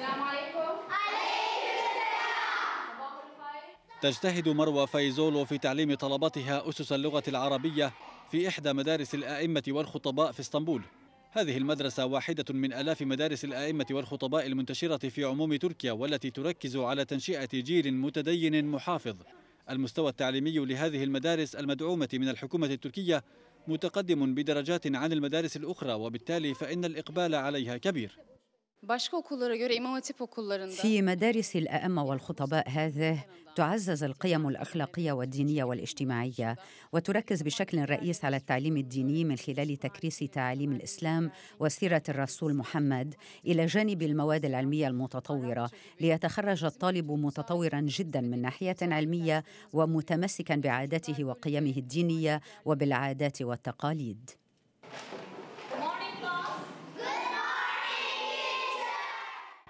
السلام عليكم عليكم السلام تجتهد مروى فيزولو في تعليم طلبتها أسس اللغة العربية في إحدى مدارس الآئمة والخطباء في اسطنبول هذه المدرسة واحدة من آلاف مدارس الآئمة والخطباء المنتشرة في عموم تركيا والتي تركز على تنشئة جيل متدين محافظ المستوى التعليمي لهذه المدارس المدعومة من الحكومة التركية متقدم بدرجات عن المدارس الأخرى وبالتالي فإن الإقبال عليها كبير في مدارس الأئمة والخطباء هذه تعزز القيم الأخلاقية والدينية والاجتماعية وتركز بشكل رئيس على التعليم الديني من خلال تكريس تعاليم الإسلام وسيرة الرسول محمد إلى جانب المواد العلمية المتطورة ليتخرج الطالب متطورا جدا من ناحية علمية ومتمسكا بعاداته وقيمه الدينية وبالعادات والتقاليد.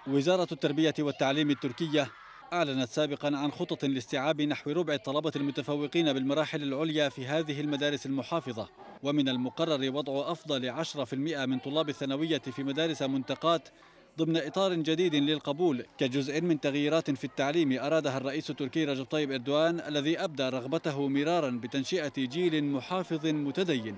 وزارة التربية والتعليم التركية أعلنت سابقا عن خطط لاستيعاب نحو ربع الطلبة المتفوقين بالمراحل العليا في هذه المدارس المحافظة ومن المقرر وضع أفضل 10% من طلاب الثانوية في مدارس منتقات ضمن إطار جديد للقبول كجزء من تغييرات في التعليم أرادها الرئيس التركي رجب طيب إردوان الذي أبدى رغبته مرارا بتنشئة جيل محافظ متدين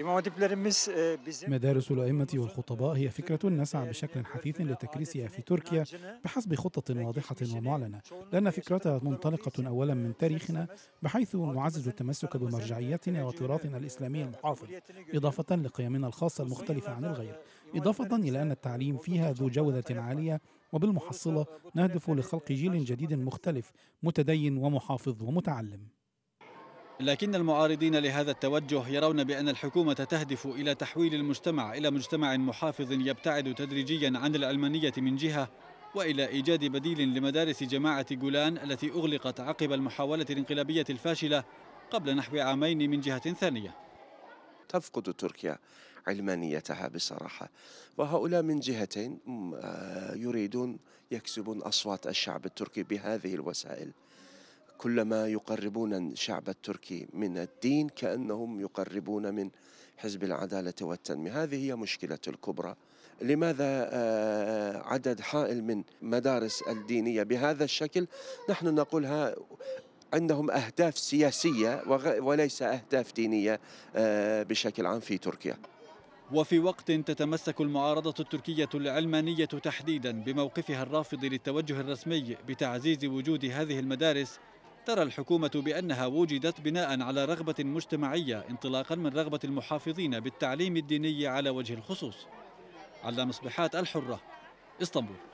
آه، مدارس الأئمة والخطباء هي فكرة نسعى بشكل حثيث لتكريسها في تركيا بحسب خطة واضحة ومعلنة لأن فكرتها منطلقة أولا من تاريخنا بحيث نعزز التمسك بمرجعيتنا وتراثنا الإسلامي المحافظ إضافة لقيمنا الخاصة المختلفة عن الغير إضافة إلى أن التعليم فيها ذو جودة عالية وبالمحصلة نهدف لخلق جيل جديد مختلف متدين ومحافظ ومتعلم لكن المعارضين لهذا التوجه يرون بأن الحكومة تهدف إلى تحويل المجتمع إلى مجتمع محافظ يبتعد تدريجيا عن العلمانية من جهة وإلى إيجاد بديل لمدارس جماعة جولان التي أغلقت عقب المحاولة الانقلابية الفاشلة قبل نحو عامين من جهة ثانية تفقد تركيا علمانيتها بصراحة وهؤلاء من جهتين آه، يريدون يكسبون أصوات الشعب التركي بهذه الوسائل كلما يقربون الشعب التركي من الدين كأنهم يقربون من حزب العدالة والتنمية هذه هي مشكلة الكبرى لماذا آه، عدد حائل من مدارس الدينية بهذا الشكل نحن نقولها عندهم أهداف سياسية وليس أهداف دينية آه، بشكل عام في تركيا وفي وقت تتمسك المعارضة التركية العلمانية تحديدا بموقفها الرافض للتوجه الرسمي بتعزيز وجود هذه المدارس ترى الحكومة بأنها وجدت بناء على رغبة مجتمعية انطلاقا من رغبة المحافظين بالتعليم الديني على وجه الخصوص على مصبحات الحرة اسطنبول